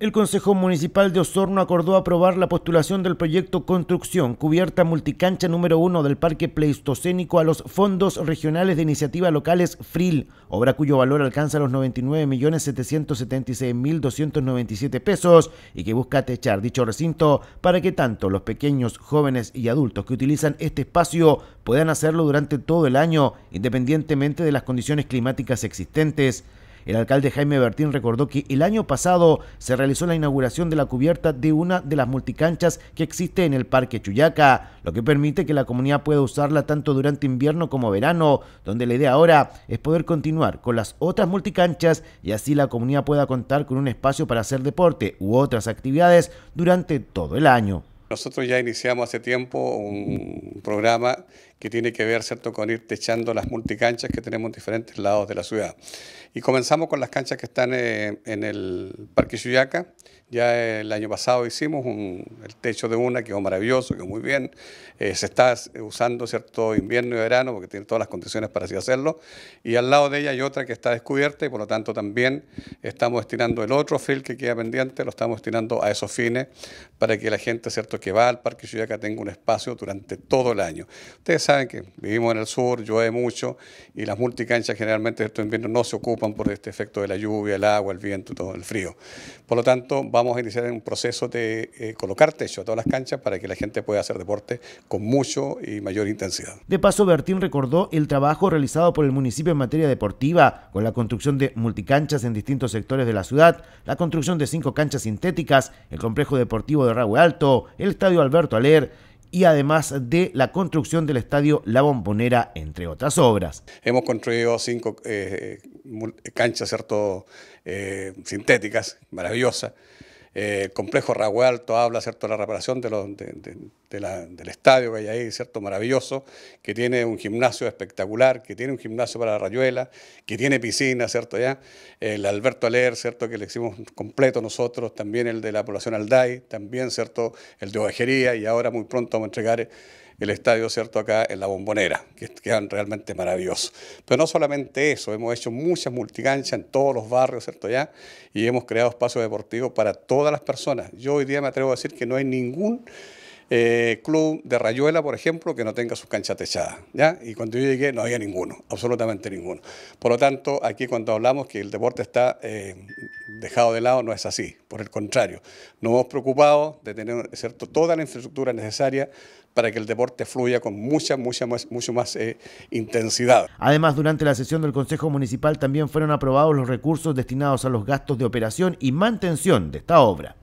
El Consejo Municipal de Osorno acordó aprobar la postulación del proyecto Construcción, cubierta multicancha número 1 del Parque Pleistocénico a los fondos regionales de iniciativa locales FRIL, obra cuyo valor alcanza los 99.776.297 pesos y que busca techar dicho recinto para que tanto los pequeños, jóvenes y adultos que utilizan este espacio puedan hacerlo durante todo el año, independientemente de las condiciones climáticas existentes. El alcalde Jaime Bertín recordó que el año pasado se realizó la inauguración de la cubierta de una de las multicanchas que existe en el Parque Chuyaca, lo que permite que la comunidad pueda usarla tanto durante invierno como verano, donde la idea ahora es poder continuar con las otras multicanchas y así la comunidad pueda contar con un espacio para hacer deporte u otras actividades durante todo el año. Nosotros ya iniciamos hace tiempo un programa que tiene que ver ¿cierto? con ir techando las multicanchas que tenemos en diferentes lados de la ciudad. Y comenzamos con las canchas que están eh, en el Parque Chuyaca. Ya eh, el año pasado hicimos el techo de una, que quedó maravilloso, quedó muy bien. Eh, se está usando cierto invierno y verano porque tiene todas las condiciones para así hacerlo. Y al lado de ella hay otra que está descubierta y por lo tanto también estamos estirando el otro fil que queda pendiente, lo estamos estirando a esos fines para que la gente cierto que va al Parque Chuyaca tenga un espacio durante todo el año. Ustedes saben que vivimos en el sur, llueve mucho y las multicanchas generalmente estos inviernos no se ocupan por este efecto de la lluvia, el agua, el viento, todo el frío. Por lo tanto, vamos a iniciar un proceso de eh, colocar techo a todas las canchas para que la gente pueda hacer deporte con mucho y mayor intensidad. De paso, Bertín recordó el trabajo realizado por el municipio en materia deportiva con la construcción de multicanchas en distintos sectores de la ciudad, la construcción de cinco canchas sintéticas, el complejo deportivo de Ragüe Alto, el estadio Alberto Aler, y además de la construcción del estadio La Bombonera, entre otras obras. Hemos construido cinco eh, canchas, eh, sintéticas, maravillosas. El eh, complejo Ragualto habla, ¿cierto?, la reparación de, del estadio que hay ahí, ¿cierto?, maravilloso, que tiene un gimnasio espectacular, que tiene un gimnasio para la rayuela, que tiene piscina, ¿cierto?, ya. El Alberto Aler, ¿cierto?, que le hicimos completo nosotros, también el de la población Alday, también, ¿cierto?, el de Ovejería, y ahora muy pronto vamos a entregar el estadio, ¿cierto? Acá en la bombonera, que quedan realmente maravillosos. Pero no solamente eso, hemos hecho muchas multicanchas en todos los barrios, ¿cierto? Ya, y hemos creado espacios deportivos para todas las personas. Yo hoy día me atrevo a decir que no hay ningún eh, club de Rayuela, por ejemplo, que no tenga sus canchas techadas. ¿ya? Y cuando yo llegué no había ninguno, absolutamente ninguno. Por lo tanto, aquí cuando hablamos que el deporte está eh, dejado de lado, no es así. Por el contrario, nos hemos preocupado de tener ¿cierto? toda la infraestructura necesaria para que el deporte fluya con mucha, mucha más, mucho más eh, intensidad. Además, durante la sesión del Consejo Municipal también fueron aprobados los recursos destinados a los gastos de operación y mantención de esta obra.